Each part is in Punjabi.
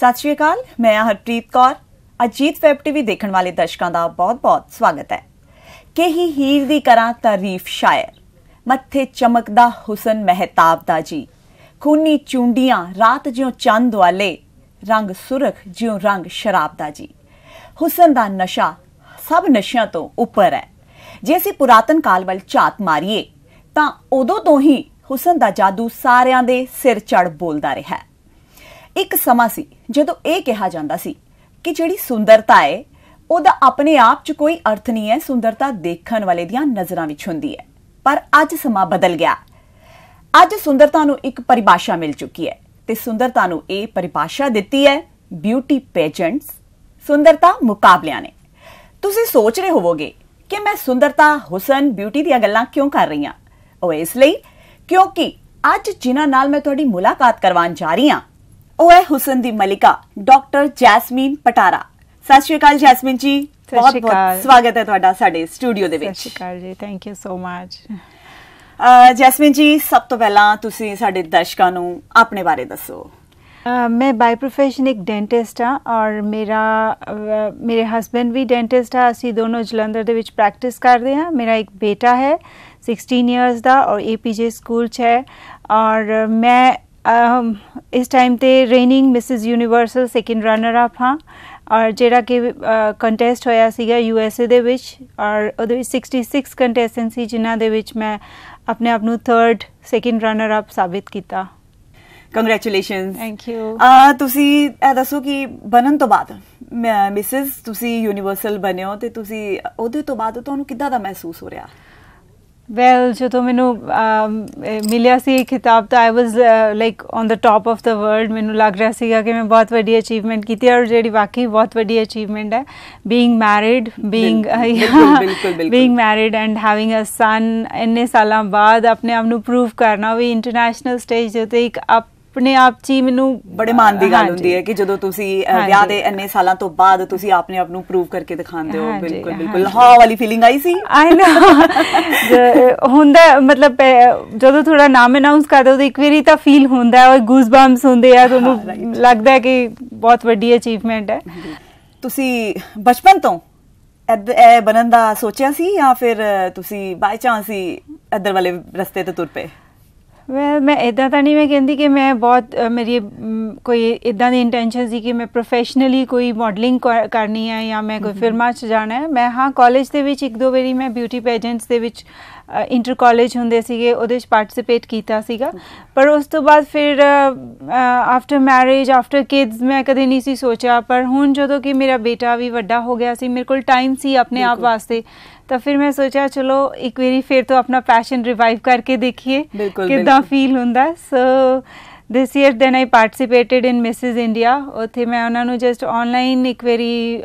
ਸਤਿ ਸ਼੍ਰੀ ਅਕਾਲ ਮੈਂ ਹਰਪ੍ਰੀਤ ਕੌਰ ਅਜੀਤ ਵੈਬ ਟੀਵੀ ਦੇਖਣ ਵਾਲੇ ਦਰਸ਼ਕਾਂ ਦਾ ਬਹੁਤ-ਬਹੁਤ ਸਵਾਗਤ ਹੈ ਕਹੀ ਹੀਰ ਦੀ ਕਰਾਂ ਤਾਰੀਫ ਸ਼ਾਇਰ ਮੱਥੇ ਚਮਕਦਾ ਹੁਸਨ ਮਹਿਤਾਬ ਦਾ ਜੀ ਖੂਨੀ ਚੁੰਡੀਆਂ ਰਾਤ ਜਿਉਂ ਚੰਦ ਵਾਲੇ ਰੰਗ ਸੁਰਖ ਜਿਉਂ ਰੰਗ ਸ਼ਰਾਬ ਦਾ ਜੀ ਹੁਸਨ ਦਾ ਨਸ਼ਾ ਸਭ ਨਸ਼ਿਆਂ ਤੋਂ ਉੱਪਰ ਹੈ ਜੇ ਅਸੀਂ ਪੁਰਾਤਨ ਕਾਲ ਵੱਲ ਝਾਤ ਮਾਰੀਏ ਤਾਂ ਉਦੋਂ ਤੋਂ ਹੀ ਹੁਸਨ ਦਾ ਜਾਦੂ ਸਾਰਿਆਂ ਦੇ ਸਿਰ ਚੜ ਬੋਲਦਾ ਰਿਹਾ ਹੈ ਇੱਕ ਸਮਾਂ ਸੀ ਜਦੋਂ ਇਹ ਕਿਹਾ ਜਾਂਦਾ ਸੀ ਕਿ ਜਿਹੜੀ ਸੁੰਦਰਤਾ ਹੈ ਉਹਦਾ ਆਪਣੇ ਆਪ 'ਚ ਕੋਈ ਅਰਥ ਨਹੀਂ ਹੈ ਸੁੰਦਰਤਾ ਦੇਖਣ ਵਾਲੇ ਦੀਆਂ ਨਜ਼ਰਾਂ ਵਿੱਚ ਹੁੰਦੀ ਹੈ ਪਰ ਅੱਜ ਸਮਾਂ ਬਦਲ ਗਿਆ ਅੱਜ ਸੁੰਦਰਤਾ ਨੂੰ ਇੱਕ ਪਰਿਭਾਸ਼ਾ ਮਿਲ ਚੁੱਕੀ ਹੈ ਤੇ ਸੁੰਦਰਤਾ ਨੂੰ ਇਹ ਪਰਿਭਾਸ਼ਾ ਦਿੱਤੀ ਹੈ ਬਿਊਟੀ ਪੇਜੈਂਟਸ ਸੁੰਦਰਤਾ ਮੁਕਾਬਲਿਆਂ ਨੇ ਤੁਸੀਂ ਸੋਚ ਰਹੇ ਹੋਵੋਗੇ ਕਿ ਮੈਂ ਸੁੰਦਰਤਾ ਹੁਸਨ ਬਿਊਟੀ ਦੀਆਂ ਗੱਲਾਂ ਕਿਉਂ ਕਰ ਰਹੀ ਹਾਂ ਉਹ ਇਸ ਲਈ ਕਿਉਂਕਿ ਅੱਜ ਜਿਨ੍ਹਾਂ ਨਾਲ ਮੈਂ ਤੁਹਾਡੀ ਮੁਲਾਕਾਤ ਕਰਵਾਉਣ ਜਾ ਰਹੀ ਹਾਂ ਉਹ ਹੈ ਹੁਸਨ ਦੀ ਮਲਿਕਾ ਡਾਕਟਰ ਜੈਸਮੀਨ ਪਟਾਰਾ ਸਤਿ ਸ਼੍ਰੀ ਅਕਾਲ ਜੈਸਮੀਨ ਜੀ ਬਹੁਤ ਬਹੁਤ ਸਵਾਗਤ ਹੈ ਤੁਹਾਡਾ ਸਾਡੇ ਸਟੂਡੀਓ ਦੇ ਵਿੱਚ ਸਤਿ ਸ਼੍ਰੀ ਅਕਾਲ ਜੀ thank you so much Jasmine ji ਸਭ ਤੋਂ ਪਹਿਲਾਂ ਤੁਸੀਂ ਸਾਡੇ ਦਰਸ਼ਕਾਂ ਨੂੰ ਆਪਣੇ ਬਾਰੇ ਦੱਸੋ ਮੈਂ ਬਾਈ ਪ੍ਰੋਫੈਸ਼ਨ ਇੱਕ ਡੈਂਟਿਸਟ ਹਾਂ ਔਰ ਮੇਰਾ ਮੇਰੇ ਹਸਬੰਡ ਵੀ ਡੈਂਟਿਸਟ ਆ ਅਸੀਂ ਦੋਨੋਂ ਜਲੰਧਰ ਦੇ ਵਿੱਚ ਪ੍ਰੈਕਟਿਸ ਕਰਦੇ ਹਾਂ ਮੇਰਾ ਇੱਕ ਬੇਟਾ ਹੈ 16 ਇਅਰਸ ਦਾ ਔਰ ਏਪੀਜੇ ਸਕੂਲ 'ਚ ਹੈ ਔਰ ਮੈਂ Um, ਇਸ ਟਾਈਮ ਤੇ reigning Mrs Universal second runner up ਹਾਂ ਔਰ ਜਿਹੜਾ ਕਿ ਕੰਟੈਸਟ ਹੋਇਆ ਸੀਗਾ ਯੂ ਐਸ ਏ ਦੇ ਵਿੱਚ ਔਰ ਉਹਦੇ ਵਿੱਚ 66 ਕੰਟੈਸਟੈਂਟ ਸੀ ਜਿਨ੍ਹਾਂ ਦੇ ਵਿੱਚ ਮੈਂ ਆਪਣੇ ਆਪ ਨੂੰ ਥਰਡ ਸੈਕਿੰਡ ਰਨਰ ਅਪ ਸਾਬਿਤ ਕੀਤਾ ਕੰਗ੍ਰੈਚੁਲੇਸ਼ਨਸ ਥੈਂਕ ਯੂ ਆ ਤੁਸੀਂ ਇਹ ਦੱਸੋ ਕਿ ਬਨਨ ਤੋਂ ਬਾਅਦ ਮਿਸਿਸ ਤੁਸੀਂ ਯੂਨੀਵਰਸਲ ਬਣੇ ਹੋ ਤੇ ਤੁਸੀਂ ਉਹਦੇ ਤੋਂ ਬਾਅਦ ਤੁਹਾਨੂੰ ਕਿੱਦਾਂ ਦਾ ਮਹਿਸੂਸ ਹੋ ਰਿਹਾ ਵੈਲ ਜਦੋਂ ਮੈਨੂੰ ਮਿਲਿਆ ਸੀ ਖਿਤਾਬ ਤਾਂ I was like on the top of the world ਮੈਨੂੰ ਲੱਗ ਰਿਹਾ ਸੀ ਕਿ ਮੈਂ ਬਹੁਤ ਵੱਡੀ ਅਚੀਵਮੈਂਟ ਕੀਤੀ ਔਰ ਜਿਹੜੀ ਵਾਕਈ ਬਹੁਤ ਵੱਡੀ ਅਚੀਵਮੈਂਟ ਹੈ being married being being married and having a son ਇੰਨੇ ਸਾਲਾਂ ਬਾਅਦ ਆਪਣੇ ਆਪ ਨੂੰ ਪ੍ਰੂਫ ਕਰਨਾ ਵੀ ਇੰਟਰਨੈਸ਼ਨਲ ਸਟੇਜ ਤੇ ਇੱਕ ਅਪ ਆਪਣੇ ਆਪ 'ਚ ਹੀ ਮੈਨੂੰ ਬੜੇ ਮਾਣ ਦੀ ਗੱਲ ਹੁੰਦੀ ਹੈ ਕਿ ਜਦੋਂ ਤੁਸੀਂ ਵਿਆਹ ਦੇ ਇੰਨੇ ਸਾਲਾਂ ਤੋਂ ਬਾਅਦ ਤੁਸੀਂ ਆਪਣੇ ਆਪ ਨੂੰ ਪ੍ਰੂਵ ਕਰਕੇ ਦਿਖਾਉਂਦੇ ਹੋ ਬਿਲਕੁਲ ਬਿਲਕੁਲ ਹਾ ਵਾਲੀ ਫੀਲਿੰਗ ਆਈ ਸੀ ਆਈ ਨੋ ਹੁੰਦਾ ਮਤਲਬ ਜਦੋਂ ਥੋੜਾ ਨਾਮ ਅਨਾਉਂਸ ਕਰਦੇ ਹੋ ਤਾਂ ਇੱਕ ਵਾਰੀ ਤਾਂ ਫੀਲ ਹੁੰਦਾ ਹੈ ਉਹ ਗੂਸ ਬੰਪਸ ਹੁੰਦੇ ਆ ਤੁਹਾਨੂੰ ਲੱਗਦਾ ਹੈ ਕਿ ਬਹੁਤ ਵੱਡੀ ਅਚੀਵਮੈਂਟ ਹੈ ਤੁਸੀਂ ਬਚਪਨ ਤੋਂ ਇਹ ਬਣਨ ਦਾ ਸੋਚਿਆ ਸੀ ਜਾਂ ਫਿਰ ਤੁਸੀਂ ਬਾਈ ਚਾਂਸ ਹੀ ਅਦਰ ਵਾਲੇ ਰਸਤੇ ਤੇ ਤੁਰ ਪਏ ਵੈਲ ਮੈਂ ਇਦਾਂ ਤਾਂ ਨਹੀਂ ਮੈਂ ਕਹਿੰਦੀ ਕਿ ਮੈਂ ਬਹੁਤ ਮੇਰੀ ਕੋਈ ਇਦਾਂ ਦੀ ਇੰਟੈਂਸ਼ਨ ਸੀ ਕਿ ਮੈਂ ਪ੍ਰੋਫੈਸ਼ਨਲੀ ਕੋਈ ਮਾਡਲਿੰਗ ਕਰਨੀ ਹੈ ਜਾਂ ਮੈਂ ਕੋਈ ਫਿਲਮਾਂ 'ਚ ਜਾਣਾ ਹੈ ਮੈਂ ਹਾਂ ਕਾਲਜ ਦੇ ਵਿੱਚ ਇੱਕ ਦੋ ਵਾਰੀ ਮੈਂ ਬਿਊਟੀ ਪੈਜੈਂਟਸ ਦੇ ਵਿੱਚ ਇੰਟਰ ਕਾਲਜ ਹੁੰਦੇ ਸੀਗੇ ਉਹਦੇ ਵਿੱਚ ਪਾਰਟਿਸਿਪੇਟ ਕੀਤਾ ਸੀਗਾ ਪਰ ਉਸ ਤੋਂ ਬਾਅਦ ਫਿਰ ਆਫਟਰ ਮੈਰਿਜ ਆਫਟਰ ਕਿਡਸ ਮੈਂ ਕਦੇ ਨਹੀਂ ਸੀ ਸੋਚਿਆ ਪਰ ਹੁਣ ਜਦੋਂ ਕਿ ਮੇਰਾ ਬੇਟਾ ਵੀ ਵੱਡਾ ਹੋ ਗਿਆ ਸੀ ਮੇਰੇ ਕੋਲ ਟਾਈਮ ਸੀ ਆਪਣੇ ਆਪ ਵਾਸਤੇ ਤਾਂ ਫਿਰ ਮੈਂ ਸੋਚਿਆ ਚਲੋ ਇੱਕ ਵਾਰੀ ਫਿਰ ਤੋਂ ਆਪਣਾ ਪੈਸ਼ਨ ਰਿਵਾਈਵ ਕਰਕੇ ਦੇਖੀਏ ਕਿਦਾਂ ਫੀਲ ਹੁੰਦਾ so this year then I participated in Mrs India ਉੱਥੇ ਮੈਂ ਉਹਨਾਂ ਨੂੰ ਜਸਟ ਆਨਲਾਈਨ ਇੱਕ ਵਾਰੀ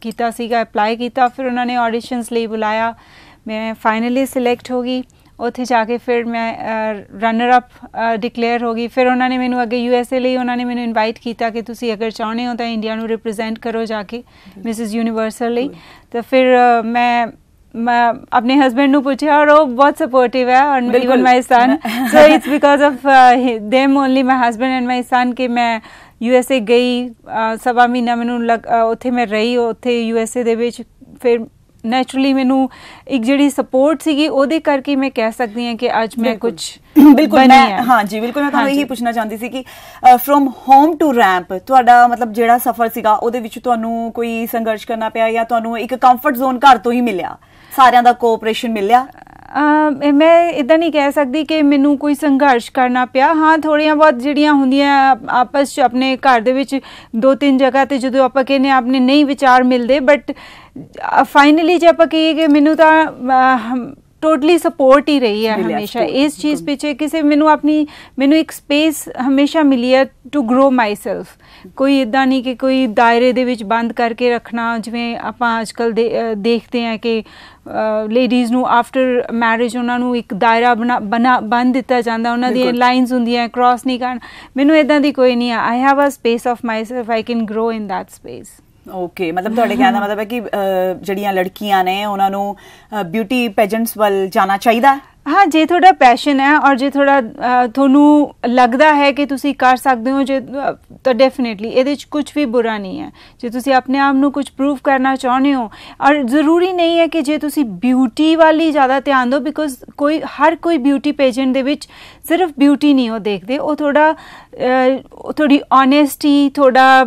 ਕੀਤਾ ਸੀਗਾ ਅਪਲਾਈ ਕੀਤਾ ਫਿਰ ਉਹਨਾਂ ਨੇ ਆਡੀਸ਼ਨਸ ਲਈ ਬੁਲਾਇਆ ਮੈਂ ਫਾਈਨਲੀ ਸਿਲੈਕਟ ਹੋ ਗਈ ਉੱਥੇ ਜਾ ਕੇ ਫਿਰ ਮੈਂ ਰਨਰ ਅਪ ਡਿਕਲੇਅਰ ਹੋ ਗਈ ਫਿਰ ਉਹਨਾਂ ਨੇ ਮੈਨੂੰ ਅੱਗੇ ਯੂ ਐਸ ਏ ਲਈ ਉਹਨਾਂ ਨੇ ਮੈਨੂੰ ਇਨਵਾਈਟ ਕੀਤਾ ਕਿ ਤੁਸੀਂ ਅਗਰ ਚਾਹੁੰਦੇ ਹੋ ਤਾਂ ਇੰਡੀਆ ਨੂੰ ਰਿਪਰੈਜ਼ੈਂਟ ਕਰੋ ਜਾ ਕੇ ਮਿਸਿਸ ਯੂਨੀਵਰਸਲ ਲਈ ਤਾਂ ਫਿਰ ਮੈਂ ਮੈਂ ਆਪਣੇ ਹਸਬੰਡ ਨੂੰ ਪੁੱਛਿਆ ਔਰ ਉਹ ਬਹੁਤ ਸਪੋਰਟਿਵ ਹੈ ਔਰ even my son so it's because of them only my husband and my son ਕਿ ਮੈਂ ਯੂ ਐਸ ਏ ਗਈ ਸਵਾ ਮਹੀਨਾ ਮੈਨੂੰ ਉੱਥੇ ਮੈਂ ਰਹੀ ਉੱਥੇ ਯੂ ਐਸ ਏ ਦੇ ਵਿੱਚ ਫਿਰ ਨੇਚਰਲੀ ਮੈਨੂੰ ਇੱਕ ਜਿਹੜੀ ਸਪੋਰਟ ਸੀਗੀ ਉਹਦੇ ਕਰਕੇ ਮੈਂ ਕਹਿ ਸਕਦੀ ਹਾਂ ਕਿ ਅੱਜ ਮੈਂ ਕੁਝ ਬਿਲਕੁਲ ਮੈਂ ਹਾਂ ਜੀ ਬਿਲਕੁਲ ਮੈਂ ਤੁਹਾਨੂੰ ਇਹੀ ਪੁੱਛਣਾ ਚਾਹੁੰਦੀ ਸੀ ਕਿ ਫਰੋਮ ਹੋਮ ਟੂ ਰੈਂਪ ਤੁਹਾਡਾ ਮਤਲਬ ਜਿਹੜਾ ਸਫ਼ਰ ਸੀਗਾ ਉਹਦੇ ਵਿੱਚ ਤੁਹਾਨੂੰ ਕੋਈ ਸੰਘਰਸ਼ ਕਰਨਾ ਪਿਆ ਜਾਂ ਤੁਹਾਨੂੰ ਇੱਕ ਕੰਫਰਟ ਜ਼ੋਨ ਘਰ ਤੋਂ ਹੀ ਮਿਲਿਆ ਸਾਰਿਆਂ ਦਾ ਕੋਆਪਰੇਸ਼ਨ ਮਿਲਿਆ ਮੈਂ ਇਦਾਂ ਨਹੀਂ ਕਹਿ ਸਕਦੀ ਕਿ ਮੈਨੂੰ ਕੋਈ ਸੰਘਰਸ਼ ਕਰਨਾ ਪਿਆ ਹਾਂ ਥੋੜੀਆਂ ਬਹੁਤ ਜਿਹੜੀਆਂ ਹੁੰਦੀਆਂ ਆਪਸ ਚ ਆਪਣੇ ਘਰ ਦੇ ਵਿੱਚ ਦੋ ਤਿੰਨ ਜਗ੍ਹਾ ਤੇ ਜਦੋਂ ਆਪਾਂ ਕਹਿੰਨੇ ਆਪਣੇ ਨਹੀਂ ਵਿਚਾਰ ਮਿਲਦੇ ਬਟ ਫਾਈਨਲੀ ਜੇ ਆਪਾਂ ਕਹੀਏ ਕਿ ਮੈਨੂੰ ਤਾਂ ਟੋਟਲੀ ਸਪੋਰਟ ਹੀ ਰਹੀ ਹੈ ਹਮੇਸ਼ਾ ਇਸ ਚੀਜ਼ ਪਿੱਛੇ ਕਿਸੇ ਮੈਨੂੰ ਆਪਣੀ ਮੈਨੂੰ ਇੱਕ ਸਪੇਸ ਹਮੇਸ਼ਾ ਮਿਲੀ ਹੈ ਟੂ ਗਰੋ ਮਾਈਸੈਲਫ ਕੋਈ ਇਦਾਂ ਨਹੀਂ ਕਿ ਕੋਈ ਦਾਇਰੇ ਦੇ ਵਿੱਚ ਬੰਦ ਕਰਕੇ ਰੱਖਣਾ ਜਿਵੇਂ ਆਪਾਂ ਅੱਜਕੱਲ ਦੇਖਦੇ ਹਾਂ ਕਿ ਲੇਡੀਜ਼ ਨੂੰ ਆਫਟਰ ਮੈਰਿਜ ਉਹਨਾਂ ਨੂੰ ਇੱਕ ਦਾਇਰਾ ਬਣਾ ਬੰਦ ਦਿੱਤਾ ਜਾਂਦਾ ਉਹਨਾਂ ਦੀ ਲਾਈਨਸ ਹੁੰਦੀਆਂ ਕ੍ਰਾਸ ਨਹੀਂ ਕਰਨ ਮੈਨੂੰ ਇਦਾਂ ਦੀ ਕੋਈ ਨਹੀਂ ਆ I have a space of myself I can grow in that space okay ਮਤਲਬ ਤੁਹਾਡੇ ਕਹਿਣ ਦਾ ਮਤਲਬ ਹੈ ਕਿ ਜਿਹੜੀਆਂ ਲੜਕੀਆਂ ਨੇ ਉਹਨਾਂ ਨੂੰ ਬਿਊਟੀ ਪੈਜੈਂਟਸ ਵੱਲ ਜਾਣਾ ਚਾਹੀਦਾ ਹਾਂ ਜੇ ਤੁਹਾਡਾ ਪੈਸ਼ਨ ਹੈ ਔਰ ਜੇ ਤੁਹਾਡਾ ਤੁਹਾਨੂੰ ਲੱਗਦਾ ਹੈ ਕਿ ਤੁਸੀਂ ਕਰ ਸਕਦੇ ਹੋ ਜੇ ਤਾਂ ਡੈਫੀਨਿਟਲੀ ਇਹਦੇ ਵਿੱਚ ਕੁਝ ਵੀ ਬੁਰਾ ਨਹੀਂ ਹੈ ਜੇ ਤੁਸੀਂ ਆਪਣੇ ਆਪ ਨੂੰ ਕੁਝ ਪ੍ਰੂਫ ਕਰਨਾ ਚਾਹੁੰਦੇ ਹੋ ਔਰ ਜ਼ਰੂਰੀ ਨਹੀਂ ਹੈ ਕਿ ਜੇ ਤੁਸੀਂ ਬਿਊਟੀ ਵਾਲੀ ਜ਼ਿਆਦਾ ਧਿਆਨ ਦਿਓ ਬਿਕੋਜ਼ ਕੋਈ ਹਰ ਕੋਈ ਬਿਊਟੀ ਪੇਜੈਂਟ ਦੇ ਵਿੱਚ ਸਿਰਫ ਬਿਊਟੀ ਨਹੀਂ ਉਹ ਦੇਖਦੇ ਉਹ ਥੋੜਾ ਥੋੜੀ ਓਨੈਸਟੀ ਥੋੜਾ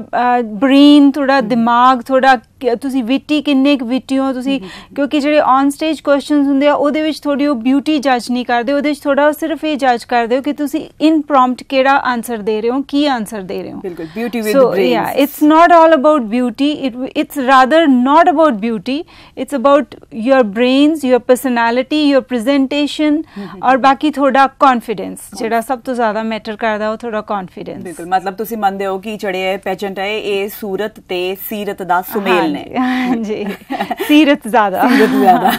ਬ੍ਰੇਨ ਥੋੜਾ ਦਿਮਾਗ ਥੋੜਾ ਤੁਸੀਂ ਵਿਟੀ ਕਿੰਨੇ ਕੁ ਵਿਟੀ ਹੋ ਤੁਸੀਂ ਕਿਉਂਕਿ ਜਿਹੜੇ ਔਨ ਸਟੇਜ ਕੁਐਸਚਨਸ ਹੁੰਦੇ ਆ ਉਹਦੇ ਵਿੱਚ ਥੋੜੀ ਉਹ ਬਿਊਟੀ ਜੱਜ ਨਹੀਂ ਕਰਦੇ ਉਹਦੇ ਵਿੱਚ ਥੋੜਾ ਸਿਰਫ ਇਹ ਜੱਜ ਕਰਦੇ ਹੋ ਕਿ ਤੁਸੀਂ ਇਨ ਪ੍ਰੌਂਪਟ ਕਿਹੜਾ ਆਨਸਰ ਦੇ ਰਹੇ ਹੋ ਕੀ ਆਨਸਰ ਦੇ ਰਹੇ ਹੋ ਬਿਲਕੁਲ beauty with brain so yeah it's not all about beauty it's rather not about beauty it's about your brains your personality your presentation ਔਰ ਬਾਕੀ ਥੋੜਾ ਕੌਨਫੀਡੈਂਸ ਜਿਹੜਾ ਸਭ ਤੋਂ ਜ਼ਿਆਦਾ ਮੈਟਰ ਕਰਦਾ ਉਹ ਥੋੜਾ ਕੌਨਫੀਡੈਂਸ ਬਿਲਕੁਲ ਮਤਲਬ ਤੁਸੀਂ ਮੰਨਦੇ ਹੋ ਕਿ ਜਿਹੜੇ ਪੈਜੈਂਟ ਹੈ ਇਹ ਸੂਰਤ ਤੇ ਸੀਰਤ ਦਾ ਸੁਮੇਲ ਨੇ ਹਾਂਜੀ ਸੀਰਤ ਜ਼ਿਆਦਾ ਸੀਰਤ ਜ਼ਿਆਦਾ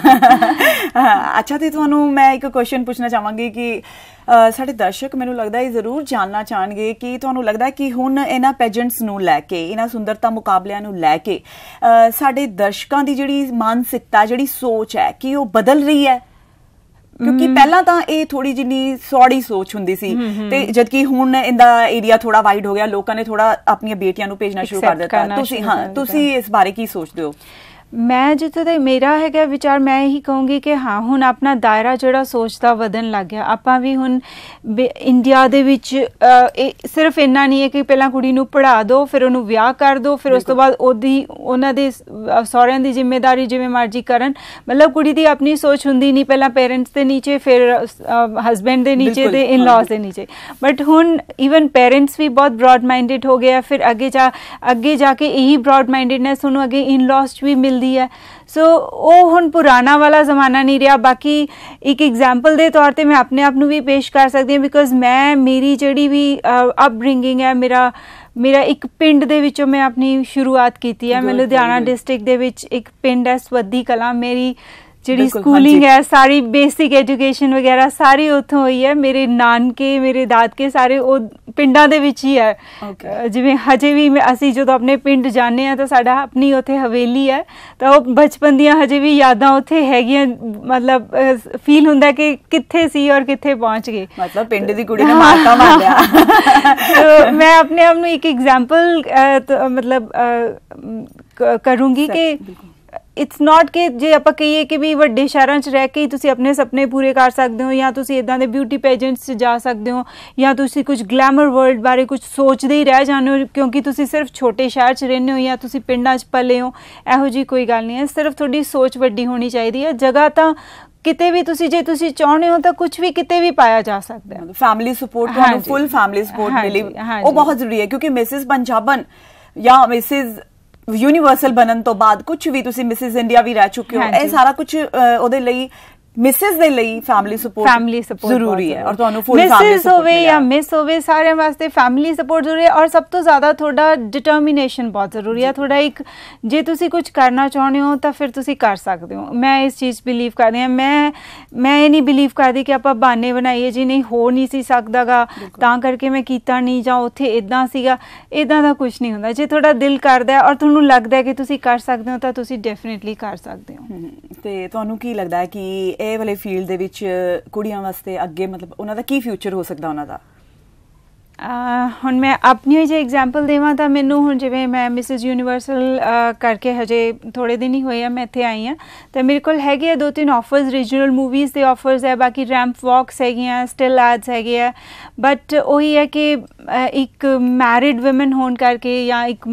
ਅੱਛਾ ਤੇ ਤੁਹਾਨੂੰ ਮੈਂ ਇੱਕ ਕੁਐਸਚਨ ਪੁੱਛਣਾ ਚਾਹਾਂਗੀ ਕਿ ਸਾਡੇ ਦਰਸ਼ਕ ਮੈਨੂੰ ਲੱਗਦਾ ਇਹ ਜ਼ਰੂਰ ਜਾਨਣਾ ਚਾਹਣਗੇ ਕਿ ਤੁਹਾਨੂੰ ਲੱਗਦਾ ਕਿ ਹੁਣ ਇਹਨਾਂ ਪੈਜੈਂਟਸ ਨੂੰ ਲੈ ਕੇ ਇਹਨਾਂ ਸੁੰਦਰਤਾ ਮੁਕਾਬਲਿਆਂ ਨੂੰ ਲੈ ਕੇ ਸਾਡੇ ਦਰਸ਼ਕਾਂ ਦੀ ਜਿਹੜੀ ਮਾਨਸਿਕਤਾ ਜਿਹੜੀ ਸੋਚ ਹੈ ਕਿ ਉਹ ਬਦਲ ਰਹੀ ਹੈ ਕਿਉਂਕਿ ਪਹਿਲਾਂ ਤਾਂ ਇਹ ਥੋੜੀ ਜਿੰਨੀ ਸੌੜੀ ਸੋਚ ਹੁੰਦੀ ਸੀ ਤੇ ਜਦ ਕਿ ਹੁਣ ਇਹਦਾ ਏਰੀਆ ਥੋੜਾ ਵਾਈਡ ਹੋ ਗਿਆ ਲੋਕਾਂ ਨੇ ਥੋੜਾ ਆਪਣੀਆਂ ਬੇਟੀਆਂ ਨੂੰ ਭੇਜਣਾ ਸ਼ੁਰੂ ਕਰ ਦਿੱਤਾ ਤੁਸੀਂ ਹਾਂ ਤੁਸੀਂ ਇਸ ਬਾਰੇ ਕੀ ਸੋਚਦੇ ਹੋ ਮੈਂ ਜਿੱਥੇ ਤੇ ਮੇਰਾ ਹੈਗਾ ਵਿਚਾਰ ਮੈਂ ਇਹੀ ਕਹੂੰਗੀ ਕਿ ਹਾਂ ਹੁਣ ਆਪਣਾ ਦਾਇਰਾ ਜਿਹੜਾ ਸੋਚਦਾ ਵਧਣ ਲੱਗ ਗਿਆ ਆਪਾਂ ਵੀ ਹੁਣ ਇੰਡੀਆ ਦੇ ਵਿੱਚ ਇਹ ਸਿਰਫ ਇੰਨਾ ਨਹੀਂ ਹੈ ਕਿ ਪਹਿਲਾਂ ਕੁੜੀ ਨੂੰ ਪੜ੍ਹਾ ਦਿਓ ਫਿਰ ਉਹਨੂੰ ਵਿਆਹ ਕਰ ਦਿਓ ਫਿਰ ਉਸ ਤੋਂ ਬਾਅਦ ਉਹਦੀ ਉਹਨਾਂ ਦੇ ਸਹੁਰਿਆਂ ਦੀ ਜ਼ਿੰਮੇਵਾਰੀ ਜਿਵੇਂ ਮਰਜ਼ੀ ਕਰਨ ਮਤਲਬ ਕੁੜੀ ਦੀ ਆਪਣੀ ਸੋਚ ਹੁੰਦੀ ਨਹੀਂ ਪਹਿਲਾਂ ਪੇਰੈਂਟਸ ਦੇ ਨੀਚੇ ਫਿਰ ਹਸਬੰਡ ਦੇ ਨੀਚੇ ਤੇ ਇਨ-ਲॉज ਦੇ ਨੀਚੇ ਬਟ ਹੁਣ ਇਵਨ ਪੇਰੈਂਟਸ ਵੀ ਬਹੁਤ ਬ੍ਰਾਡ ਮਾਈਂਡਡ ਹੋ ਗਏ ਆ ਫਿਰ ਅੱਗੇ ਜਾ ਅੱਗੇ ਜਾ ਕੇ ਇਹੀ ਬ੍ਰਾਡ ਮਾਈਂਡਡਨੈਸ ਉਹਨੂੰ ਅੱਗੇ ਇਨ-ਲॉज ਵੀ ਮਿਲ ਮਿਲਦੀ ਹੈ ਸੋ ਉਹ ਹੁਣ ਪੁਰਾਣਾ ਵਾਲਾ ਜ਼ਮਾਨਾ ਨਹੀਂ ਰਿਹਾ ਬਾਕੀ ਇੱਕ ਐਗਜ਼ਾਮਪਲ ਦੇ ਤੌਰ ਤੇ ਮੈਂ ਆਪਣੇ ਆਪ ਨੂੰ ਵੀ ਪੇਸ਼ ਕਰ ਸਕਦੀ ਹਾਂ ਬਿਕੋਜ਼ ਮੈਂ ਮੇਰੀ ਜਿਹੜੀ ਵੀ ਅਪਬ੍ਰਿੰਗਿੰਗ ਹੈ ਮੇਰਾ ਮੇਰਾ ਇੱਕ ਪਿੰਡ ਦੇ ਵਿੱਚੋਂ ਮੈਂ ਆਪਣੀ ਸ਼ੁਰੂਆਤ ਕੀਤੀ ਹੈ ਮੈਂ ਲੁਧਿਆਣਾ ਡਿਸਟ੍ਰਿਕਟ ਦੇ ਵਿੱਚ ਇੱਕ ਪਿੰਡ ਹੈ ਸਵੱਦੀ ਕਲਾ ਮੇਰੀ ਜਿਹੜੀ ਸਕੂਲਿੰਗ ਹੈ ਸਾਰੀ ਬੇਸਿਕ ਐਜੂਕੇਸ਼ਨ ਵਗੈਰਾ ਸਾਰੀ ਉੱਥੋਂ ਹੋਈ ਹੈ ਮੇਰੇ ਨਾਨਕੇ ਮੇਰੇ ਦਾਦਕੇ ਸਾਰੇ ਉਹ ਪਿੰਡਾਂ ਦੇ ਵਿੱਚ ਹੀ ਹੈ ਜਿਵੇਂ ਹਜੇ ਵੀ ਅਸੀਂ ਜਦੋਂ ਆਪਣੇ ਪਿੰਡ ਜਾਂਦੇ ਆ ਤਾਂ ਸਾਡਾ ਆਪਣੀ ਉੱਥੇ ਹਵੇਲੀ ਹੈ ਤਾਂ ਉਹ ਬਚਪਨ ਦੀਆਂ ਹਜੇ ਵੀ ਯਾਦਾਂ ਉੱਥੇ ਹੈਗੀਆਂ ਮਤਲਬ ਫੀਲ ਹੁੰਦਾ ਕਿ ਕਿੱਥੇ ਸੀ ਔਰ ਕਿੱਥੇ ਪਹੁੰਚ ਗਏ ਮਤਲਬ ਪਿੰਡ ਦੀ ਕੁੜੀ ਨੇ ਮਾਤਾ ਮਾਰਿਆ ਮੈਂ ਆਪਣੇ ਆਪ ਨੂੰ ਇੱਕ ਐਗਜ਼ਾਮਪਲ ਮਤਲਬ ਕਰੂੰਗੀ ਕਿ ਇਟਸ ਨਾਟ ਕਿ ਜੇ ਆਪਾਂ ਕਹੀਏ ਕਿ ਵੀ ਵੱਡੇ ਸ਼ਹਿਰਾਂ 'ਚ ਰਹਿ ਕੇ ਹੀ ਤੁਸੀਂ ਆਪਣੇ ਸੁਪਨੇ ਪੂਰੇ ਕਰ ਸਕਦੇ ਹੋ ਜਾਂ ਤੁਸੀਂ ਇਦਾਂ ਦੇ ਬਿਊਟੀ ਪੇਜੈਂਟਸ 'ਚ ਜਾ ਸਕਦੇ ਹੋ ਜਾਂ ਤੁਸੀਂ ਕੁਝ ਗਲੈਮਰ ਵਰਲਡ ਬਾਰੇ ਕੁਝ ਸੋਚਦੇ ਹੀ ਰਹਿ ਜਾਂਦੇ ਹੋ ਕਿਉਂਕਿ ਤੁਸੀਂ ਸਿਰਫ ਛੋਟੇ ਸ਼ਹਿਰ 'ਚ ਰਹਿੰਦੇ ਹੋ ਜਾਂ ਤੁਸੀਂ ਪਿੰਡਾਂ 'ਚ ਪਲੇ ਹੋ ਇਹੋ ਜੀ ਕੋਈ ਗੱਲ ਨਹੀਂ ਹੈ ਸਿਰਫ ਤੁਹਾਡੀ ਸੋਚ ਵੱਡੀ ਹੋਣੀ ਚਾਹੀਦੀ ਹੈ ਜਗ੍ਹਾ ਤਾਂ ਕਿਤੇ ਵੀ ਤੁਸੀਂ ਜੇ ਤੁਸੀਂ ਚਾਹੁੰਦੇ ਹੋ ਤਾਂ ਕੁਝ ਵੀ ਕਿਤੇ ਵੀ ਪਾਇਆ ਜਾ ਸਕਦਾ ਹੈ ਫੈਮਿਲੀ ਸਪੋਰਟ ਤੁਹਾਨੂੰ ਫੁੱਲ ਫੈਮਿਲੀ ਸਪੋਰਟ ਮਿਲੇ ਉਹ ਬਹੁਤ ਜ਼ਰੂਰੀ ਹੈ ਕਿਉਂਕਿ ਮਿਸਿਸ ਪੰਜਾਬਨ ਜਾਂ ਮਿਸਿਸ ਯੂਨੀਵਰਸਲ ਬਨਨ ਤੋਂ ਬਾਅਦ ਕੁਝ ਵੀ ਤੁਸੀਂ ਮਿਸਿਸ ਇੰਡੀਆ ਵੀ ਰਹਿ ਚੁੱਕੇ ਹੋ ਇਹ ਸਾਰਾ ਕੁਝ ਉਹਦੇ ਲਈ ਮਿਸਿਸ ਦੇ ਲਈ ਫੈਮਿਲੀ ਸਪੋਰਟ ਫੈਮਿਲੀ ਸਪੋਰਟ ਜ਼ਰੂਰੀ ਹੈ ਔਰ ਤੁਹਾਨੂੰ ਫੁੱਲ ਫੈਮਿਲੀ ਸਪੋਰਟ ਮਿਸਿਸ ਹੋਵੇ ਜਾਂ ਮਿਸ ਹੋਵੇ ਸਾਰੇ ਵਾਸਤੇ ਫੈਮਿਲੀ ਸਪੋਰਟ ਜ਼ਰੂਰੀ ਹੈ ਔਰ ਸਭ ਤੋਂ ਜ਼ਿਆਦਾ ਤੁਹਾਡਾ ਡਿਟਰਮੀਨੇਸ਼ਨ ਬਹੁਤ ਜ਼ਰੂਰੀ ਹੈ ਤੁਹਾਡਾ ਇੱਕ ਜੇ ਤੁਸੀਂ ਕੁਝ ਕਰਨਾ ਚਾਹੁੰਦੇ ਹੋ ਤਾਂ ਫਿਰ ਤੁਸੀਂ ਕਰ ਸਕਦੇ ਹੋ ਮੈਂ ਇਸ ਚੀਜ਼ ਬਲੀਵ ਕਰਦੀ ਹਾਂ ਮੈਂ ਮੈਂ ਇਹ ਨਹੀਂ ਬਲੀਵ ਕਰਦੀ ਕਿ ਆਪਾਂ ਬਾਨੇ ਬਣਾਈਏ ਜੀ ਨਹੀਂ ਹੋ ਨਹੀਂ ਸੀ ਸਕਦਾਗਾ ਤਾਂ ਕਰਕੇ ਮੈਂ ਕੀਤਾ ਨਹੀਂ ਜਾਂ ਉੱਥੇ ਇਦਾਂ ਸੀਗਾ ਇਦਾਂ ਦਾ ਕੁਝ ਨਹੀਂ ਹੁੰਦਾ ਜੇ ਤੁਹਾਡਾ ਦਿਲ ਕਰਦਾ ਹੈ ਔਰ ਤੁਹਾਨੂੰ ਲੱਗਦਾ ਹੈ ਕਿ ਤੁਸੀਂ ਕਰ ਸਕਦੇ ਹੋ ਤਾਂ ਤੁਸੀਂ ਡੈਫੀਨਿਟਲੀ ਕਰ ਸਕਦੇ ਹੋ ਤੇ ਤੁਹਾਨੂੰ ਕੀ ਲੱਗਦਾ ਹੈ ਕਿ ਇਹ ਵਾਲੇ ਫੀਲਡ ਦੇ ਵਿੱਚ ਕੁੜੀਆਂ ਵਾਸਤੇ ਅੱਗੇ ਮਤਲਬ ਉਹਨਾਂ ਦਾ ਕੀ ਫਿਊਚਰ ਹੋ ਸਕਦਾ ਉਹਨਾਂ ਦਾ ਹੁਣ ਮੈਂ ਆਪਣੀ ਜੇ ਐਗਜ਼ਾਮਪਲ ਦੇਵਾਂ ਤਾਂ ਮੈਨੂੰ ਹੁਣ ਜਿਵੇਂ ਮੈਂ ਮਿਸਿਸ ਯੂਨੀਵਰਸਲ ਕਰਕੇ ਹਜੇ ਥੋੜੇ ਦਿਨ ਹੀ ਹੋਏ ਆ ਮੈਂ ਇੱਥੇ ਆਈ ਆ ਤਾਂ ਮੇਰੇ ਕੋਲ ਹੈਗੇ ਆ ਦੋ ਤਿੰਨ ਆਫਰਸ ਰੀਜਨਲ ਮੂਵੀਜ਼ ਦੇ ਆਫਰਸ ਹੈ ਬਾਕੀ ਰੈਂਪ ਵਾਕਸ ਹੈਗੀਆਂ ਸਟਿਲ ਐਡਸ ਹੈਗੇ ਆ ਬਟ ਉਹੀ ਹੈ ਕਿ ਇੱਕ ਮੈਰਿਡ ਔਮਨ ਹੋਣ ਕਰਕੇ ਜਾਂ ਇੱਕ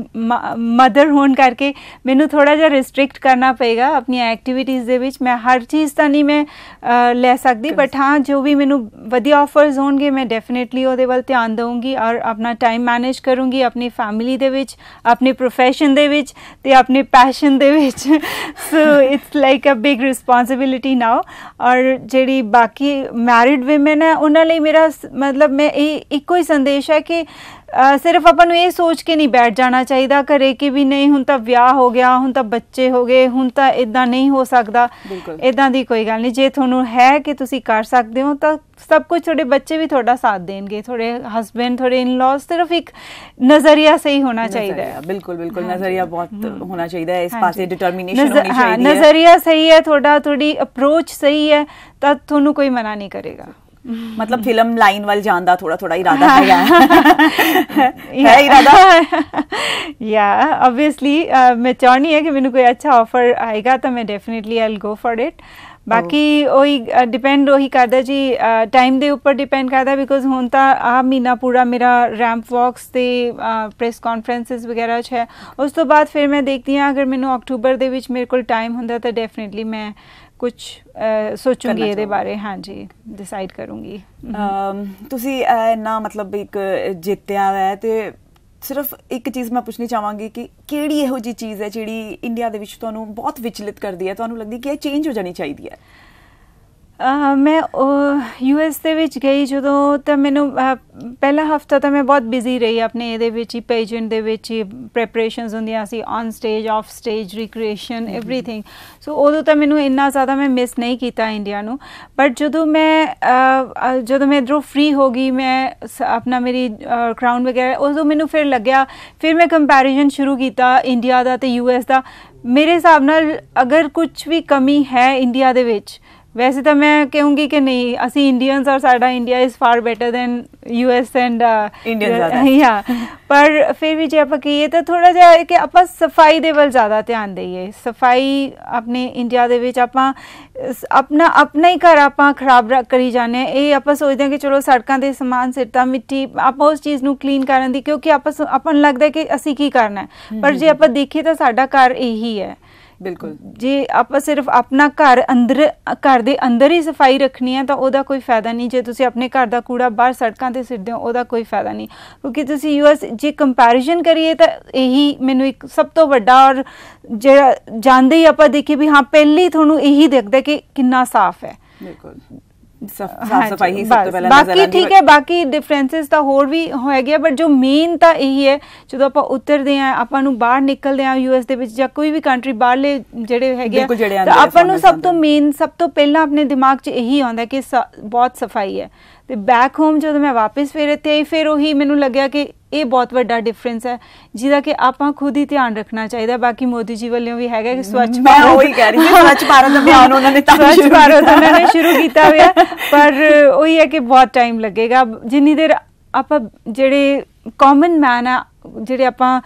ਮਦਰ ਹੋਣ ਕਰਕੇ ਮੈਨੂੰ ਥੋੜਾ ਜਿਹਾ ਰਿਸਟ੍ਰਿਕਟ ਕਰਨਾ ਪਏਗਾ ਆਪਣੀਆਂ ਐਕਟੀਵਿਟੀਜ਼ ਦੇ ਵਿੱਚ ਮੈਂ ਹਰ ਚੀਜ਼ ਤਾਂ ਨਹੀਂ ਮੈਂ ਲੈ ਸਕਦੀ ਬਟ ਹਾਂ ਜੋ ਵੀ ਮੈਨੂੰ ਵਧੀਆ ਆਫਰਸ ਹੋਣਗੇ ਮੈਂ ਡੈਫੀਨਿਟਲੀ ਉਹਦੇ ਵੱਲ ਧਿਆਨ ਦੇਵਾਂਗੀ ਹੋਊਂਗੀ ਔਰ ਆਪਣਾ ਟਾਈਮ ਮੈਨੇਜ ਕਰੂੰਗੀ ਆਪਣੀ ਫੈਮਿਲੀ ਦੇ ਵਿੱਚ ਆਪਣੇ profession ਦੇ ਵਿੱਚ ਤੇ ਆਪਣੇ ਪੈਸ਼ਨ ਦੇ ਵਿੱਚ so it's like a big responsibility now ਔਰ ਜਿਹੜੀ ਬਾਕੀ ਮੈਰਿਡ ਔਮਨ ਹੈ ਉਹਨਾਂ ਲਈ ਮੇਰਾ ਮਤਲਬ ਮੈਂ ਇਹ ਇੱਕੋ ਹੀ ਸੰਦੇਸ਼ ਹੈ ਕਿ ਸਿਰਫ ਆਪਾਂ ਨੂੰ ਇਹ ਸੋਚ ਕੇ ਨਹੀਂ ਬੈਠ ਜਾਣਾ ਚਾਹੀਦਾ ਘਰੇ ਕਿ ਵੀ ਨਹੀਂ ਹੁਣ ਤਾਂ ਵਿਆਹ ਹੋ ਗਿਆ ਹੁਣ ਤਾਂ ਬੱਚੇ ਹੋ ਗਏ ਹੁਣ ਤਾਂ ਇਦਾਂ ਨਹੀਂ ਹੋ ਸਕਦਾ ਇਦਾਂ ਦੀ ਕੋਈ ਗੱਲ ਨਹੀਂ ਜੇ ਤੁਹਾਨੂੰ ਹੈ ਕਿ ਤੁਸੀਂ ਕਰ ਸਕਦੇ ਹੋ ਤਾਂ ਸਭ ਕੁਝ ਤੁਹਾਡੇ ਬੱਚੇ ਵੀ ਤੁਹਾਡਾ ਸਾਥ ਦੇਣਗੇ ਤੁਹਾਡੇ ਹਸਬੰਡ ਤੁਹਾਡੇ ਇਨ-ਲॉज ਸਿਰਫ ਇੱਕ ਨਜ਼ਰੀਆ ਸਹੀ ਹੋਣਾ ਚਾਹੀਦਾ ਹੈ ਬਿਲਕੁਲ ਬਿਲਕੁਲ ਨਜ਼ਰੀਆ ਬਹੁਤ ਹੋਣਾ ਚਾਹੀਦਾ ਹੈ ਇਸ ਪਾਸੇ ਡਿਟਰਮੀਨੇਸ਼ਨ ਹੋਣੀ ਚਾਹੀਦੀ ਹੈ ਨਜ਼ਰੀਆ ਸਹੀ ਹੈ ਤੁਹਾਡਾ ਤੁਹਾਡੀ ਅਪਰੋਚ ਸਹੀ ਹੈ ਤਾਂ ਤੁਹਾਨੂੰ ਕੋਈ ਮਨਾ ਨਹੀਂ ਕਰੇਗਾ ਮਤਲਬ ਫਿਲਮ ਲਾਈਨ ਵੱਲ ਜਾਣ ਦਾ ਥੋੜਾ ਥੋੜਾ ਇਰਾਦਾ ਹੈਗਾ ਹੈ ਇਰਾਦਾ ਯਾ ਆਬਵੀਅਸਲੀ ਮੈਂ ਚਾਹਣੀ ਹੈ ਕਿ ਮੈਨੂੰ ਕੋਈ ਅੱਛਾ ਆਫਰ ਆਏਗਾ ਤਾਂ ਮੈਂ definitely I'll go for it ਬਾਕੀ oh. ਉਹੀ ਡਿਪੈਂਡ ਉਹੀ ਕਰਦਾ ਜੀ ਟਾਈਮ ਦੇ ਉੱਪਰ ਡਿਪੈਂਡ ਕਰਦਾ ਬਿਕੋਜ਼ ਹੁਣ ਤਾਂ ਆ ਮਹੀਨਾ ਪੂਰਾ ਮੇਰਾ ਰੈਂਪ ਵਾਕਸ ਤੇ ਪ੍ਰੈਸ ਕਾਨਫਰੰਸਸ ਵਗੈਰਾ ਚ ਹੈ ਉਸ ਤੋਂ ਬਾਅਦ ਫਿਰ ਮੈਂ ਦੇਖਦੀ ਹਾਂ ਅਗਰ ਮੈਨੂੰ ਅਕਤੂਬਰ ਦੇ ਵਿੱਚ ਮੇਰੇ ਕੋਲ ਟਾਈਮ ਹੁੰਦਾ ਤਾਂ ਡੈਫੀਨਿਟਲੀ ਮੈਂ ਕੁਝ ਸੋਚੂਗੀ ਇਹਦੇ ਬਾਰੇ ਹਾਂਜੀ ਡਿਸਾਈਡ ਕਰੂੰਗੀ ਤੁਸੀਂ ਨਾ ਮਤਲਬ ਇੱਕ ਜਿੱਤਿਆ ਹੈ ਤੇ ਸਿਰਫ ਇੱਕ ਚੀਜ਼ ਮੈਂ ਪੁੱਛਣੀ ਚਾਹਾਂਗੀ ਕਿ ਕਿਹੜੀ ਇਹੋ ਜੀ ਚੀਜ਼ ਹੈ ਜਿਹੜੀ ਇੰਡੀਆ ਦੇ ਵਿੱਚ ਤੁਹਾਨੂੰ ਬਹੁਤ ਵਿਚਲਿਤ ਕਰਦੀ ਹੈ ਤੁਹਾਨੂੰ ਲੱਗਦੀ ਕਿ ਇਹ ਚੇਂਜ ਹੋ ਜਾਣੀ ਚਾਹੀਦੀ ਹੈ ਮੈਂ ਯੂ ਐਸ ਦੇ ਵਿੱਚ ਗਈ ਜਦੋਂ ਤਾਂ ਮੈਨੂੰ ਪਹਿਲਾ ਹਫਤਾ ਤਾਂ ਮੈਂ ਬਹੁਤ ਬਿਜ਼ੀ ਰਹੀ ਆਪਣੇ ਇਹਦੇ ਵਿੱਚ ਹੀ ਪੇਜੈਂਟ ਦੇ ਵਿੱਚ ਹੀ ਪ੍ਰੈਪਰੇਸ਼ਨਸ ਹੁੰਦੀਆਂ ਸੀ on stage off stage recreation everything so ਉਦੋਂ ਤਾਂ ਮੈਨੂੰ ਇੰਨਾ ਜ਼ਿਆਦਾ ਮੈਂ ਮਿਸ ਨਹੀਂ ਕੀਤਾ ਇੰਡੀਆ ਨੂੰ ਬਟ ਜਦੋਂ ਮੈਂ ਜਦੋਂ ਮੈਂ ਇਧਰੋਂ ਫ੍ਰੀ ਹੋ ਗਈ ਮੈਂ ਆਪਣਾ ਮੇਰੀ ਕਰਾਊਨ ਵਗੈਰਾ ਉਦੋਂ ਮੈਨੂੰ ਫਿਰ ਲੱਗਿਆ ਫਿਰ ਮੈਂ ਕੰਪੈਰੀਜ਼ਨ ਸ਼ੁਰੂ ਕੀਤਾ ਇੰਡੀਆ ਦਾ ਤੇ ਯੂ ਐਸ ਦਾ ਮੇਰੇ ਹਿਸਾਬ ਨਾਲ ਅਗਰ ਕੁਝ ਵੀ ਕਮੀ ਹੈ ਇੰਡੀਆ ਦੇ ਵਿੱਚ ਵੈਸੇ ਤਾਂ ਮੈਂ ਕਹੂੰਗੀ ਕਿ ਨਹੀਂ ਅਸੀਂ ਇੰਡੀਅਨਸ ਆਰ ਸਾਡਾ India is far better than U S and Indian ਜ਼ਿਆਦਾ ਯਾ ਪਰ ਫਿਰ ਵੀ ਜੇ ਆਪਾਂ ਕਹੀਏ ਤਾਂ ਥੋੜਾ ਜਿਹਾ ਕਿ ਆਪਾਂ ਸਫਾਈ ਦੇ ਵੱਲ ਜ਼ਿਆਦਾ ਧਿਆਨ ਦਈਏ ਸਫਾਈ ਆਪਣੇ ਇੰਡੀਆ ਦੇ ਵਿੱਚ ਆਪਾਂ ਆਪਣਾ ਆਪਣਾ ਹੀ ਘਰ ਆਪਾਂ ਖਰਾਬ ਕਰੀ ਜਾਂਦੇ ਆ ਇਹ ਆਪਾਂ ਸੋਚਦੇ ਆ ਕਿ ਚਲੋ ਸੜਕਾਂ ਦੇ ਸਮਾਨ ਸਿਰਤਾ ਮਿੱਟੀ ਆਪਾਂ ਉਸ ਚੀਜ਼ ਨੂੰ ਕਲੀਨ ਕਰਨ ਦੀ ਕਿਉਂਕਿ ਆਪਾਂ ਆਪਾਂ ਲੱਗਦਾ ਕਿ ਅਸੀਂ ਕੀ ਕਰਨਾ ਪਰ ਜੇ ਆਪਾਂ ਦੇਖੀਏ ਤਾਂ ਸਾਡਾ ਘਰ ਇਹੀ ਹੈ ਬਿਲਕੁਲ ਜੇ ਆਪਾਂ ਸਿਰਫ ਆਪਣਾ ਘਰ ਅੰਦਰ ਘਰ ਦੇ ਅੰਦਰ ਹੀ ਸਫਾਈ ਰੱਖਣੀ ਹੈ ਤਾਂ ਉਹਦਾ ਕੋਈ ਫਾਇਦਾ ਨਹੀਂ ਜੇ ਤੁਸੀਂ ਆਪਣੇ ਘਰ ਦਾ ਕੂੜਾ ਬਾਹਰ ਸੜਕਾਂ ਤੇ ਸਿੱਟਦੇ ਹੋ ਉਹਦਾ ਕੋਈ ਫਾਇਦਾ ਨਹੀਂ ਕਿਉਂਕਿ ਤੁਸੀਂ ਯੂਐਸ ਜੇ ਕੰਪੈਰੀਸ਼ਨ ਕਰੀਏ ਤਾਂ ਇਹੀ ਮੈਨੂੰ ਇੱਕ ਸਭ ਤੋਂ ਵੱਡਾ ਔਰ ਜਿਹੜਾ ਜਾਂਦੇ ਹੀ ਆਪਾਂ ਦੇਖੀ ਵੀ ਹਾਂ ਪਹਿਲੀ ਤੁਹਾਨੂੰ ਇਹੀ ਦਿਖਦਾ ਕਿ ਕਿੰਨਾ ਸਾਫ਼ ਹੈ ਬਿਲਕੁਲ ਸਭ ਤੋਂ ਪਹਿਲਾਂ ਬਾਕੀ ਠੀਕ ਹੈ ਬਾਕੀ ਡਿਫਰੈਂਸਸ ਤਾਂ ਹੋਰ ਵੀ ਹੋਏਗੇ ਬਟ ਜੋ ਮੇਨ ਤਾਂ ਇਹੀ ਹੈ ਜਦੋਂ ਆਪਾਂ ਉਤਰਦੇ ਆ ਆਪਾਂ ਨੂੰ ਬਾਹਰ ਨਿਕਲਦੇ ਆ ਯੂਐਸ ਦੇ ਵਿੱਚ ਜਾਂ ਕੋਈ ਵੀ ਕੰਟਰੀ ਬਾਹਰਲੇ ਜਿਹੜੇ ਹੈਗੇ ਆ ਤਾਂ ਆਪਾਂ ਨੂੰ ਸਭ ਤੋਂ ਮੇਨ ਸਭ ਤੋਂ ਪਹਿਲਾਂ ਆਪਣੇ ਦਿਮਾਗ 'ਚ ਇਹੀ ਆਉਂਦਾ ਕਿ ਬਹੁਤ ਸਫਾਈ ਹੈ ਤੇ ਬੈਕ ਹੋਮ ਜਦੋਂ ਮੈਂ ਵਾਪਸ ਫਿਰ ਇੱਥੇ ਆਈ ਫਿਰ ਉਹੀ ਮੈਨੂੰ ਲੱਗਿਆ ਕਿ ਇਹ ਬਹੁਤ ਵੱਡਾ ਡਿਫਰੈਂਸ ਹੈ ਜਿਹਦਾ ਕਿ ਆਪਾਂ ਖੁਦ ਹੀ ਧਿਆਨ ਰੱਖਣਾ ਚਾਹੀਦਾ ਬਾਕੀ ਮੋਦੀ ਜੀ ਵੱਲੋਂ ਵੀ ਹੈਗਾ ਕਿ ਸਵੱਛ ਮੈਂ ਹੀ ਕਹਿ ਰਹੀ ਹਾਂ ਸਵੱਛ ਭਾਰਤ ਦਾ ਬਿਆਨ ਉਹਨਾਂ ਨੇ ਤਾਂ ਸਵੱਛ ਭਾਰਤ ਉਹਨਾਂ ਨੇ ਸ਼ੁਰੂ ਕੀਤਾ ਹੋਇਆ ਪਰ ਉਹੀ ਹੈ ਕਿ ਬਹੁਤ ਟਾਈਮ ਲੱਗੇਗਾ ਜਿੰਨੀ ਦੇਰ ਆਪਾਂ ਜਿਹੜੇ ਕਾਮਨ ਮੈਨ ਆ ਜਿਹੜੇ ਆਪਾਂ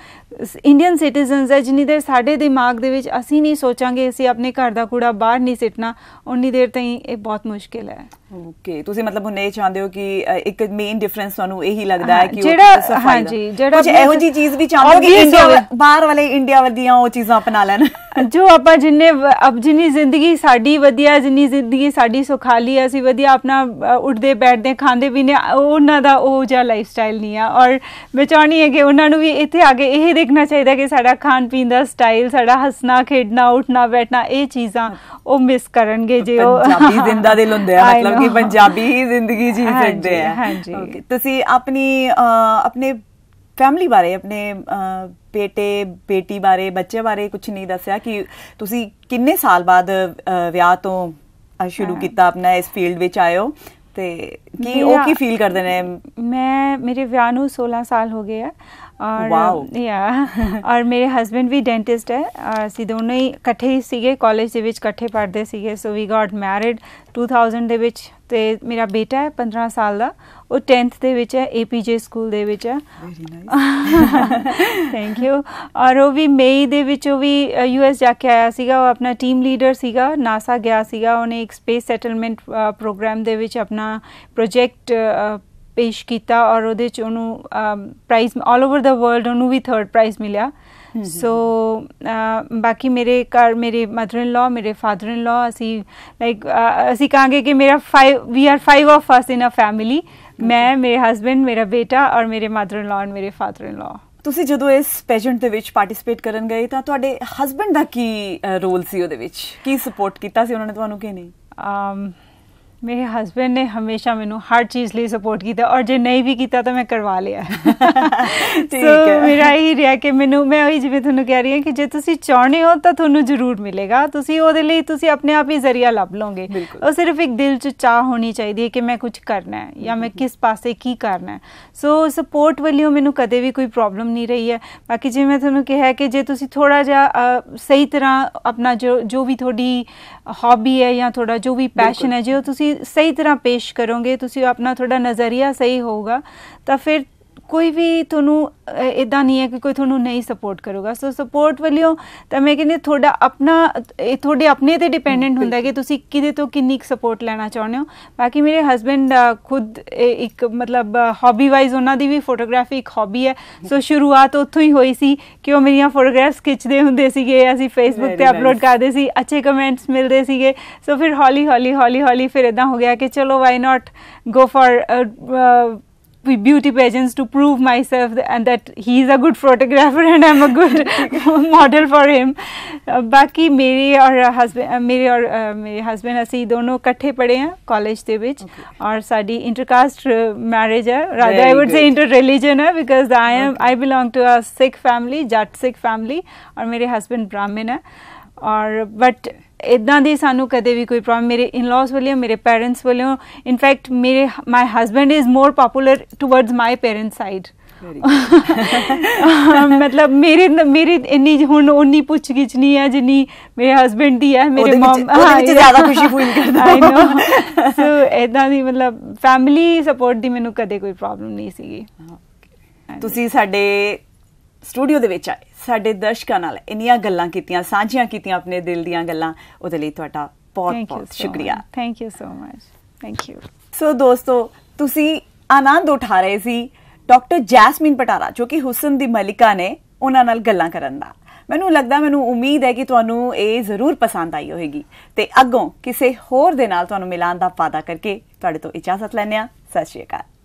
ਇੰਡੀਅਨ ਸਿਟੀਜ਼ਨਸ ਹੈ ਜਿੰਨੀ ਦੇਰ ਸਾਡੇ ਦਿਮਾਗ ਦੇ ਵਿੱਚ ਅਸੀਂ ਨਹੀਂ ਸੋਚਾਂਗੇ ਅਸੀਂ ਆਪਣੇ ਘਰ ਦਾ ਕੂੜਾ ਬਾਹਰ ਨਹੀਂ ਸਿੱਟਣਾ ਉਨੀ ਦੇਰ ਤਾਈਂ ਇਹ ਬਹੁਤ ਮੁਸ਼ਕਿਲ ਹੈ ਓਕੇ ਤੁਸੀਂ ਮਤਲਬ ਹੁਣ ਇਹ ਚਾਹੁੰਦੇ ਹੋ ਕਿ ਇੱਕ ਮੇਨ ਡਿਫਰੈਂਸ ਤੁਹਾਨੂੰ ਇਹੀ ਲੱਗਦਾ ਹੈ ਕਿ ਜਿਹੜਾ ਹਾਂਜੀ ਜਿਹੜਾ ਕੁਝ ਇਹੋ ਜੀ ਚੀਜ਼ ਵੀ ਚਾਹੁੰਦੇ ਹੋ ਕਿ ਇੰਡੀਆ ਬਾਹਰ ਵਾਲੇ ਇੰਡੀਆ ਵਰਦੀਆਂ ਉਹ ਚੀਜ਼ਾਂ ਅਪਣਾ ਲੈਣ ਜੋ ਆਪਾਂ ਜਿੰਨੇ ਅਬ ਜਿੰਨੀ ਜ਼ਿੰਦਗੀ ਸਾਡੀ ਵਧੀਆ ਜਿੰਨੀ ਜ਼ਿੰਦਗੀ ਸਾਡੀ ਸੁਖਾਲੀ ਹੈ ਅਸੀਂ ਵਧੀਆ ਆਪਣਾ ਉੱਠਦੇ ਬੈਠਦੇ ਖਾਂਦੇ ਪੀਂਦੇ ਉਹਨਾਂ ਦਾ ਉਹ ਜਿਹਾ ਲਾਈਫ ਸਟਾਈਲ ਨਹੀਂ ਆ ਔਰ ਮੈਂ ਚਾਹਣੀ ਹੈ ਕਿ ਉਹਨਾਂ ਨੂੰ ਵੀ ਇੱਥੇ ਆ ਕੇ ਇਹ ਦੇ ਸਿੱਖਣਾ ਚਾਹੀਦਾ ਕਿ ਸਾਡਾ ਖਾਣ ਪੀਣ ਦਾ ਸਟਾਈਲ ਸਾਡਾ ਹੱਸਣਾ ਖੇਡਣਾ ਉੱਠਣਾ ਬੈਠਣਾ ਇਹ ਚੀਜ਼ਾਂ ਉਹ ਮਿਸ ਕਰਨਗੇ ਜੇ ਉਹ ਪੰਜਾਬੀ ਜ਼ਿੰਦਾ ਦਿਲ ਹੁੰਦੇ ਆ ਮਤਲਬ ਕਿ ਪੰਜਾਬੀ ਹੀ ਜ਼ਿੰਦਗੀ ਜੀ ਸਕਦੇ ਆ ਹਾਂਜੀ ਤੁਸੀਂ ਆਪਣੀ ਆਪਣੇ ਫੈਮਿਲੀ ਬਾਰੇ ਆਪਣੇ ਬੇਟੇ ਬੇਟੀ ਬਾਰੇ ਬੱਚੇ ਬਾਰੇ ਕੁਝ ਨਹੀਂ ਦੱਸਿਆ ਕਿ ਤੁਸੀਂ ਕਿੰਨੇ ਸਾਲ ਬਾਅਦ ਵਿਆਹ ਤੋਂ ਸ਼ੁਰੂ ਕੀਤਾ ਆਪਣਾ ਇਸ ਫੀਲਡ ਵਿੱਚ ਆਇਓ ਤੇ ਕੀ ਉਹ ਕੀ ਫੀਲ ਕਰਦੇ ਨੇ ਮੈਂ ਮੇਰੇ ਵਿਆਹ ਨੂੰ 16 ਸਾਲ ਹੋ ਗਏ ਆ ਔਰ ਯਾ ਔਰ ਮੇਰੇ ਹਸਬੰਡ ਵੀ ਡੈਂਟਿਸਟ ਹੈ ਅਸੀਂ ਦੋਨੋਂ ਹੀ ਇਕੱਠੇ ਹੀ ਸੀਗੇ ਕਾਲਜ ਦੇ ਵਿੱਚ ਇਕੱਠੇ ਪੜ੍ਹਦੇ ਸੀਗੇ ਸੋ ਵੀ ਗਾਟ ਮੈਰਿਡ 2000 ਦੇ ਵਿੱਚ ਤੇ ਮੇਰਾ ਬੇਟਾ ਹੈ 15 ਸਾਲ ਦਾ ਉਹ 10th ਦੇ ਵਿੱਚ ਹੈ ਏਪੀਜੇ ਸਕੂਲ ਦੇ ਵਿੱਚ ਹੈ ਥੈਂਕ ਯੂ ਔਰ ਉਹ ਵੀ ਮਈ ਦੇ ਵਿੱਚ ਉਹ ਵੀ ਯੂਐਸ ਜਾ ਕੇ ਆਇਆ ਸੀਗਾ ਉਹ ਆਪਣਾ ਟੀਮ ਲੀਡਰ ਸੀਗਾ ਨਾਸਾ ਗਿਆ ਸੀਗਾ ਉਹਨੇ ਇੱਕ ਸਪੇਸ ਸੈਟਲਮੈਂਟ ਪ੍ਰੋਗਰਾਮ ਦੇ ਵਿੱਚ ਆਪਣਾ ਪ੍ਰੋਜੈਕਟ ਪੇਸ਼ ਕੀਤਾ ਔਰ ਉਹਦੇ ਚ ਉਹਨੂੰ prize all over the world ਉਹਨੂੰ ਵੀ ਥਰਡ ਪ੍ਰਾਈਜ਼ ਮਿਲਿਆ ਸੋ ਬਾਕੀ ਮੇਰੇ ਕਰ ਮੇਰੇ ਮਦਰ ਇਨ ਲਾ ਮੇਰੇ ਫਾਦਰ ਇਨ ਲਾ ਅਸੀਂ ਲਾਈਕ ਅਸੀਂ ਕਹਾਂਗੇ ਕਿ ਮੇਰਾ 5 we are 5 of us in a family ਮੈਂ ਮੇਰੇ ਹਸਬੰਡ ਮੇਰਾ ਬੇਟਾ ਔਰ ਮੇਰੇ ਮਦਰ ਇਨ ਲਾ ਔਰ ਮੇਰੇ ਫਾਦਰ ਇਨ ਲਾ ਤੁਸੀਂ ਜਦੋਂ ਇਸ ਪੈਜੈਂਟ ਦੇ ਵਿੱਚ ਪਾਰਟਿਸਿਪੇਟ ਕਰਨ ਗਏ ਤਾਂ ਤੁਹਾਡੇ ਹਸਬੰਡ ਦਾ ਕੀ ਰੋਲ ਸੀ ਉਹਦੇ ਵਿੱਚ ਕੀ ਸਪੋਰਟ ਕੀਤਾ ਸੀ ਉਹਨਾਂ ਨੇ ਤੁਹਾਨੂੰ ਕਿ ਨਹੀਂ ਅਮ ਮੇਰੇ ਹਸਬੰਡ ਨੇ ਹਮੇਸ਼ਾ ਮੈਨੂੰ ਹਰ ਚੀਜ਼ ਲਈ ਸਪੋਰਟ ਕੀਤਾ ਔਰ ਜੇ ਨਹੀਂ ਵੀ ਕੀਤਾ ਤਾਂ ਮੈਂ ਕਰਵਾ ਲਿਆ ਠੀਕ ਹੈ ਮੇਰਾ ਹੀ ਰਿਹਾ ਕਿ ਮੈਨੂੰ ਮੈਂ ਉਹੀ ਜਿਵੇਂ ਤੁਹਾਨੂੰ ਕਹਿ ਰਹੀ ਹਾਂ ਕਿ ਜੇ ਤੁਸੀਂ ਚਾਹਣੇ ਹੋ ਤਾਂ ਤੁਹਾਨੂੰ ਜ਼ਰੂਰ ਮਿਲੇਗਾ ਤੁਸੀਂ ਉਹਦੇ ਲਈ ਤੁਸੀਂ ਆਪਣੇ ਆਪ ਹੀ ਜ਼ਰੀਆ ਲੱਭ ਲਓਗੇ ਉਹ ਸਿਰਫ ਇੱਕ ਦਿਲ 'ਚ ਚਾਹ ਹੋਣੀ ਚਾਹੀਦੀ ਹੈ ਕਿ ਮੈਂ ਕੁਝ ਕਰਨਾ ਹੈ ਜਾਂ ਮੈਂ ਕਿਸ ਪਾਸੇ ਕੀ ਕਰਨਾ ਹੈ ਸੋ ਸਪੋਰਟ ਵੱਲੋਂ ਮੈਨੂੰ ਕਦੇ ਵੀ ਕੋਈ ਪ੍ਰੋਬਲਮ ਨਹੀਂ ਰਹੀ ਹੈ ਬਾਕੀ ਜਿਵੇਂ ਮੈਂ ਤੁਹਾਨੂੰ ਕਿਹਾ ਕਿ ਜੇ ਤੁਸੀਂ ਥੋੜਾ ਜਿਹਾ ਸਹੀ ਤਰ੍ਹਾਂ ਆਪਣਾ ਜੋ ਜੋ ਵੀ ਤੁਹਾਡੀ ਹੌਬੀ ਹੈ ਜਾਂ ਥੋੜਾ ਜੋ ਵੀ ਪੈਸ਼ਨ ਹੈ ਜੇ ਉਹ ਤੁਸੀਂ ਸਹੀ ਤਰ੍ਹਾਂ ਪੇਸ਼ ਕਰੋਗੇ ਤੁਸੀਂ ਆਪਣਾ ਤੁਹਾਡਾ ਨਜ਼ਰੀਆ ਸਹੀ ਹੋਊਗਾ ਤਾਂ ਫਿਰ ਕੋਈ ਵੀ ਤੁਹਾਨੂੰ ਇਦਾਂ ਨਹੀਂ ਹੈ ਕਿ ਕੋਈ ਤੁਹਾਨੂੰ ਨਹੀਂ ਸਪੋਰਟ ਕਰੂਗਾ ਸੋ ਸਪੋਰਟ ਵਾਲਿਓ ਤਾਂ ਮੈਂ ਕਹਿੰਦੀ ਤੁਹਾਡਾ ਆਪਣਾ ਇਹ ਤੁਹਾਡੇ ਆਪਣੇ ਤੇ ਡਿਪੈਂਡੈਂਟ ਹੁੰਦਾ ਕਿ ਤੁਸੀਂ ਕਿਹਦੇ ਤੋਂ ਕਿੰਨੀ ਸਪੋਰਟ ਲੈਣਾ ਚਾਹੁੰਦੇ ਹੋ ਬਾਕੀ ਮੇਰੇ ਹਸਬੰਡ ਖੁਦ ਇੱਕ ਮਤਲਬ ਹੌਬੀ ਵਾਈਜ਼ ਉਹਨਾਂ ਦੀ ਵੀ ਫੋਟੋਗ੍ਰਾਫੀ ਇੱਕ ਹੌਬੀ ਹੈ ਸੋ ਸ਼ੁਰੂਆਤ ਉੱਥੋਂ ਹੀ ਹੋਈ ਸੀ ਕਿ ਉਹ ਮੇਰੀਆਂ ਫੋਟੋਗ੍ਰਾਫਸ ਖਿੱਚਦੇ ਹੁੰਦੇ ਸੀਗੇ ਅਸੀਂ ਫੇਸਬੁੱਕ ਤੇ ਅਪਲੋਡ ਕਰਦੇ ਸੀ ਅੱਛੇ ਕਮੈਂਟਸ ਮਿਲਦੇ ਸੀਗੇ ਸੋ ਫਿਰ ਹੌਲੀ ਹੌਲੀ ਹੌਲੀ ਹੌਲੀ ਫਿਰ ਇਦਾਂ ਹੋ ਗਿਆ ਕਿ ਚਲੋ why not go for beauty pageants to prove myself and that he is a good photographer and I'm a good model for him. बाकी मेरे और हस्बैंड मेरे और मेरे हस्बैंड ਅਸੀਂ ਦੋਨੋਂ ਇਕੱਠੇ ਪੜ੍ਹੇ ਆ ਕਾਲਜ ਦੇ ਵਿੱਚ ਔਰ ਸਾਡੀ ਇੰਟਰਕਾਸਟ ਮੈਰਿਜ ਹੈ rather I would say inter religion ਹੈ because I am I belong to a Sikh family Jat Sikh family ਔਰ ਮੇਰੇ ਔਰ ਬਟ ਇਦਾਂ ਦੀ ਸਾਨੂੰ ਕਦੇ ਵੀ ਕੋਈ ਪ੍ਰੋਬਲਮ ਮੇਰੇ ਇਨ-ਲॉज ਵੱਲੋਂ ਮੇਰੇ ਪੇਰੈਂਟਸ ਵੱਲੋਂ ਇਨਫੈਕਟ ਮੇਰੇ my husband is more popular towards my parents side ਮਤਲਬ ਮੇਰੇ ਮੇਰੀ ਇੰਨੀ ਹੁਣ ਉਨੀ ਪੁੱਛਗਿੱਛ ਨਹੀਂ ਹੈ ਜਿੰਨੀ ਮੇਰੇ ਹਸਬੰਡ ਦੀ ਹੈ ਮੇਰੇ ਮਮ ਹਾਂ ਇਹ ਜ਼ਿਆਦਾ ਖੁਸ਼ੀ ਫੀਲ ਕਰਦਾ ਆਈ نو ਸੋ ਇਦਾਂ ਦੀ ਮਤਲਬ ਫੈਮਿਲੀ ਸਪੋਰਟ ਦੀ ਮੈਨੂੰ ਕਦੇ ਕੋਈ ਪ੍ਰੋਬਲਮ ਨਹੀਂ ਸੀਗੀ ਤੁਸੀਂ ਸਾਡੇ ਸਟੂਡੀਓ ਦੇ ਵਿੱਚ ਆਏ ਸਾਡੇ ਦਰਸ਼ਕਾਂ ਨਾਲ ਇੰਨੀਆਂ ਗੱਲਾਂ ਕੀਤੀਆਂ ਸਾਂਝੀਆਂ ਕੀਤੀਆਂ ਆਪਣੇ ਦਿਲ ਦੀਆਂ ਗੱਲਾਂ ਉਹਦੇ ਲਈ ਤੁਹਾਡਾ ਬਹੁਤ-ਬਹੁਤ ਸ਼ੁਕਰੀਆ thank you so much thank you so ਦੋਸਤੋ ਤੁਸੀਂ ਆਨੰਦ ਉਠਾ ਰਹੇ ਸੀ ਡਾਕਟਰ ਜੈਸਮੀਨ ਪਟਾਰਾ ਜੋ ਕਿ ਹੁਸਨ ਦੀ ਮਲਿਕਾ ਨੇ ਉਹਨਾਂ ਨਾਲ ਗੱਲਾਂ ਕਰਨ ਦਾ ਮੈਨੂੰ ਲੱਗਦਾ ਮੈਨੂੰ ਉਮੀਦ ਹੈ ਕਿ ਤੁਹਾਨੂੰ ਇਹ ਜ਼ਰੂਰ ਪਸੰਦ ਆਈ ਹੋਵੇਗੀ ਤੇ ਅੱਗੋਂ ਕਿਸੇ ਹੋਰ ਦੇ ਨਾਲ ਤੁਹਾਨੂੰ ਮਿਲਾਨ ਦਾ ਵਾਅਦਾ ਕਰਕੇ ਤੁਹਾਡੇ ਤੋਂ ਇਜਾਜ਼ਤ ਲੈਣਿਆ ਸਤਿ ਸ਼੍ਰੀ ਅਕਾਲ